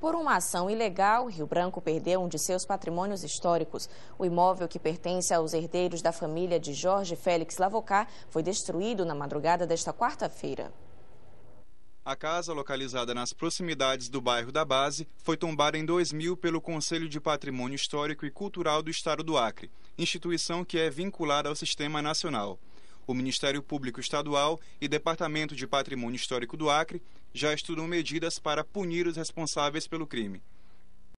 Por uma ação ilegal, Rio Branco perdeu um de seus patrimônios históricos. O imóvel que pertence aos herdeiros da família de Jorge Félix Lavocá foi destruído na madrugada desta quarta-feira. A casa, localizada nas proximidades do bairro da Base, foi tombada em 2000 pelo Conselho de Patrimônio Histórico e Cultural do Estado do Acre, instituição que é vinculada ao Sistema Nacional. O Ministério Público Estadual e Departamento de Patrimônio Histórico do Acre já estudam medidas para punir os responsáveis pelo crime.